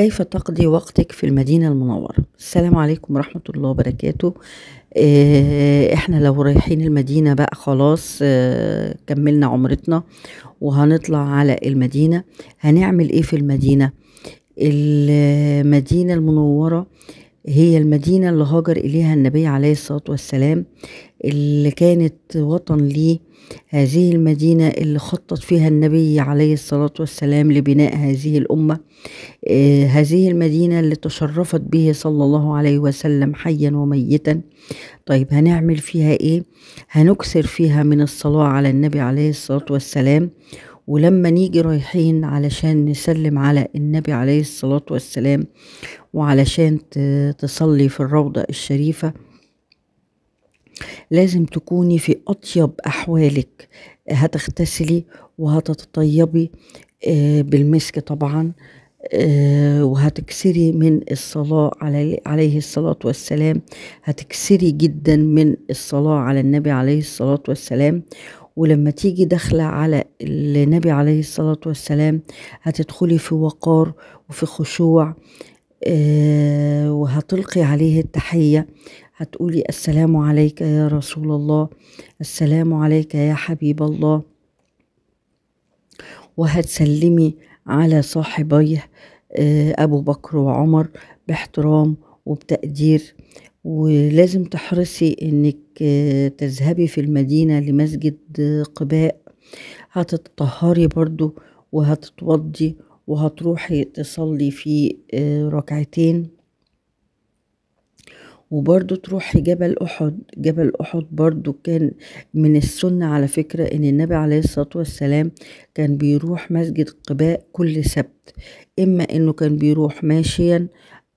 كيف تقضي وقتك في المدينة المنورة السلام عليكم ورحمة الله وبركاته آه، احنا لو رايحين المدينة بقى خلاص آه، كملنا عمرتنا وهنطلع على المدينة هنعمل ايه في المدينة المدينة المنورة هي المدينة اللي هاجر إليها النبي عليه الصلاة والسلام اللي كانت وطن ليه هذه المدينة اللي خطط فيها النبي عليه الصلاة والسلام لبناء هذه الأمة آه، هذه المدينة اللي تشرفت به صلى الله عليه وسلم حيا وميتا طيب هنعمل فيها إيه؟ هنكسر فيها من الصلاة على النبي عليه الصلاة والسلام ولما نيجي رايحين علشان نسلم على النبي عليه الصلاة والسلام وعلشان تصلي في الروضة الشريفة لازم تكوني في أطيب أحوالك هتغتسلي وهتتطيبي آه، بالمسك طبعا آه، وهتكسري من الصلاة عليه الصلاة والسلام هتكسري جدا من الصلاة على النبي عليه الصلاة والسلام ولما تيجي داخلة على النبي عليه الصلاة والسلام هتدخلي في وقار وفي خشوع آه، وهتلقي عليه التحية هتقولي السلام عليك يا رسول الله السلام عليك يا حبيب الله وهتسلمي على صاحبيه آه، أبو بكر وعمر باحترام وبتقدير ولازم تحرصي انك آه، تذهبي في المدينة لمسجد آه، قباء هتتطهري برضو وهتتوضي وهتروحي تصلي فيه آه، ركعتين وبرضو تروحي جبل أحد جبل أحد برضو كان من السنة على فكرة إن النبي عليه الصلاة والسلام كان بيروح مسجد قباء كل سبت إما إنه كان بيروح ماشيا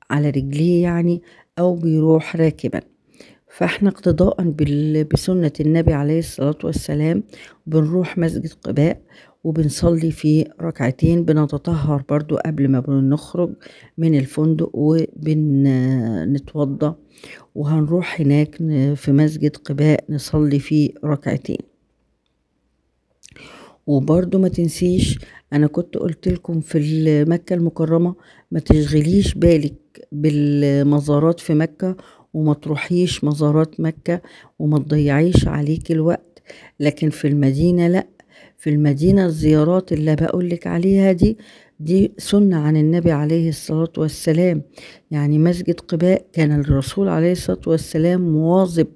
على رجليه يعني أو بيروح راكبا فاحنا اقتضاء بسنة النبي عليه الصلاة والسلام بنروح مسجد قباء وبنصلي فيه ركعتين بنتطهر برضو قبل ما بنخرج من الفندق وبنتوضى وهنروح هناك في مسجد قباء نصلي فيه ركعتين وبرضو ما تنسيش انا كنت قلت لكم في مكة المكرمة ما تشغليش بالك بالمزارات في مكة وما تروحيش مزارات مكة وما تضيعيش عليك الوقت لكن في المدينة لأ في المدينة الزيارات اللي بقولك عليها دي دي سنة عن النبي عليه الصلاة والسلام يعني مسجد قباء كان الرسول عليه الصلاة والسلام مواظب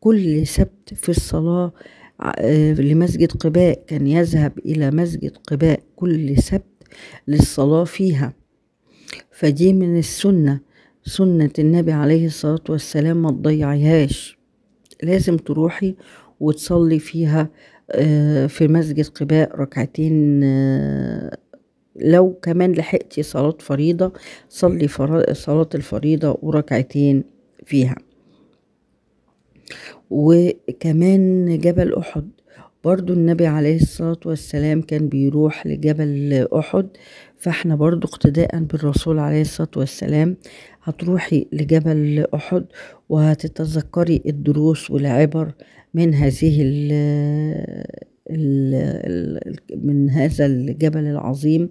كل سبت في الصلاة آه، لمسجد قباء كان يذهب إلى مسجد قباء كل سبت للصلاة فيها فدي من السنة سنة النبي عليه الصلاة والسلام ما تضيعيهاش لازم تروحي وتصلي فيها آه، في مسجد قباء ركعتين آه، لو كمان لحقتي صلاة فريضة صلي صلاة الفريضة وركعتين فيها وكمان جبل أحد برضو النبي عليه الصلاة والسلام كان بيروح لجبل أحد فاحنا برضو اقتداء بالرسول عليه الصلاة والسلام هتروحي لجبل أحد وهتتذكري الدروس والعبر من هذه الـ الـ الـ من هذا الجبل العظيم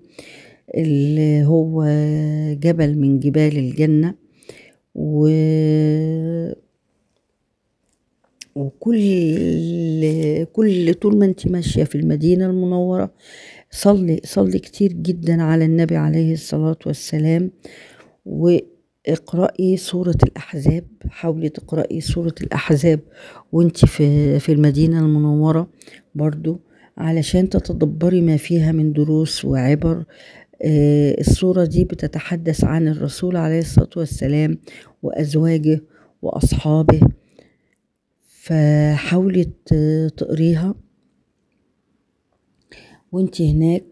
اللي هو جبل من جبال الجنة و وكل كل طول ما انت ماشيه في المدينه المنوره صلي صلي كتير جدا على النبي عليه الصلاه والسلام واقرأي سورة الأحزاب حاولي تقرأي سورة الأحزاب وانت في, في المدينة المنورة برضو علشان تتدبري ما فيها من دروس وعبر آه الصورة دي بتتحدث عن الرسول عليه الصلاة والسلام وأزواجه وأصحابه فحاولي تقريها وانت هناك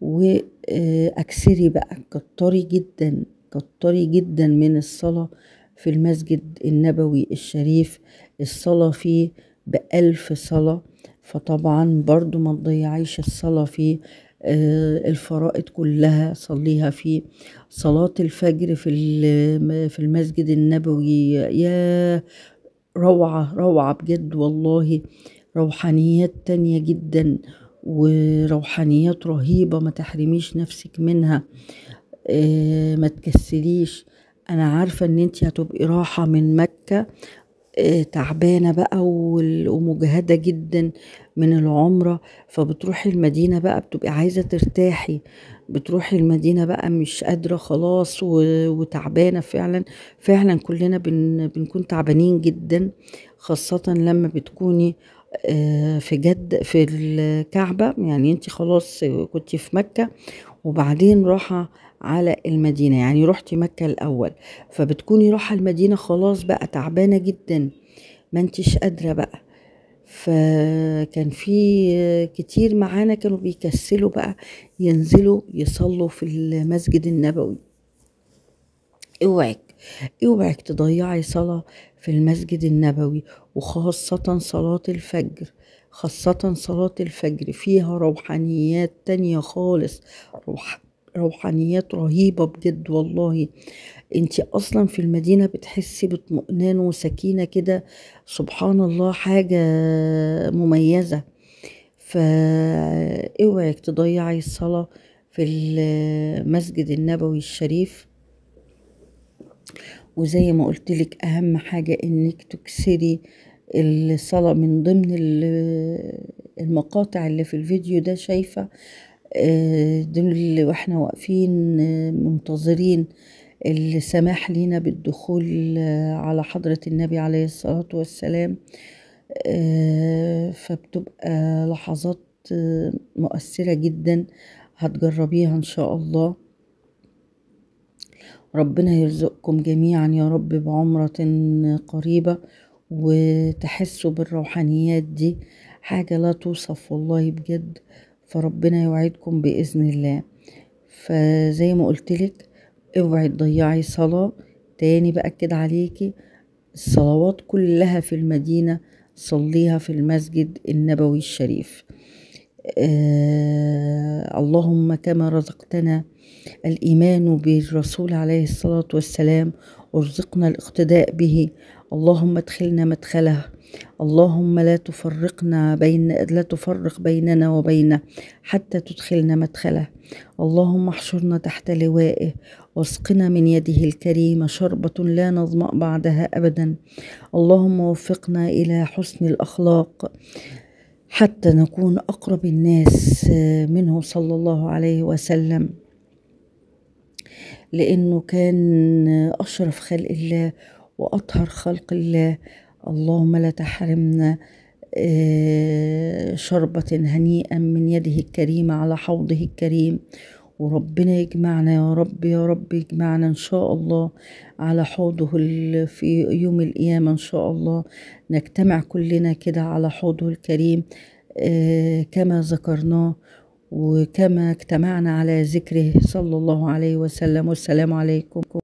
واكسري بقى كتري جدا كتري جدا من الصلاة في المسجد النبوي الشريف الصلاة فيه بألف صلاة فطبعا برضو ما تضيعيش الصلاة فيه آه، الفرائض كلها صليها فيه صلاة الفجر في في المسجد النبوي يا روعة روعة بجد والله روحانيات تانية جدا وروحانيات رهيبة ما تحرميش نفسك منها آه، ما تكسليش انا عارفة ان انت هتبقي راحة من مكة آه، تعبانة بقى ومجهدة جدا من العمرة فبتروحي المدينة بقى بتبقي عايزة ترتاحي بتروحي المدينة بقى مش قادرة خلاص وتعبانة فعلا فعلا كلنا بن بنكون تعبانين جدا خاصة لما بتكوني آه، في جد في الكعبة يعني انت خلاص كنت في مكة وبعدين راحة على المدينة يعني رحتي مكة الأول فبتكوني راحة المدينة خلاص بقى تعبانة جدا ما انتش قادرة بقى فكان في كتير معانا كانوا بيكسلوا بقى ينزلوا يصلوا في المسجد النبوي اوعك اوعك تضيعي صلاة في المسجد النبوي وخاصة صلاة الفجر خاصة صلاة الفجر فيها روحانيات تانية خالص روح روحانيات رهيبة بجد والله انت اصلا في المدينة بتحسي باطمئنان وسكينة كده سبحان الله حاجة مميزة فاوعك تضيعي الصلاة في المسجد النبوي الشريف وزي ما قلت لك اهم حاجة انك تكسري الصلاة من ضمن المقاطع اللي في الفيديو ده شايفة آه، دول واحنا واقفين آه، منتظرين السماح لينا بالدخول آه، على حضرة النبي عليه الصلاة والسلام فبتبقى لحظات مؤثرة جدا هتجربيها إن شاء الله ربنا يرزقكم جميعا يا رب بعمرة قريبة وتحسوا بالروحانيات دي حاجة لا توصف والله بجد فربنا يوعدكم بإذن الله فزي ما قلتلك اوعي تضيعي صلاة تاني بأكد عليكي الصلوات كلها في المدينة صليها في المسجد النبوي الشريف آه اللهم كما رزقتنا الإيمان بالرسول عليه الصلاة والسلام ارزقنا الاقتداء به اللهم ادخلنا مدخله اللهم لا تفرقنا بين لا تفرق بيننا وبينه حتى تدخلنا مدخله اللهم احشرنا تحت لوائه واسقنا من يده الكريمه شربه لا نظما بعدها ابدا اللهم وفقنا الى حسن الاخلاق حتى نكون اقرب الناس آه، منه صلى الله عليه وسلم لانه كان اشرف خلق الله وأطهر خلق الله اللهم لا تحرمنا آه، شربة هنيئا من يده الكريمة على حوضه الكريم وربنا يجمعنا يا رب يا رب يجمعنا إن شاء الله على حوضه في يوم القيامة إن شاء الله نجتمع كلنا كده على حوضه الكريم آه، كما ذكرناه وكما اجتمعنا على ذكره صلى الله عليه وسلم والسلام عليكم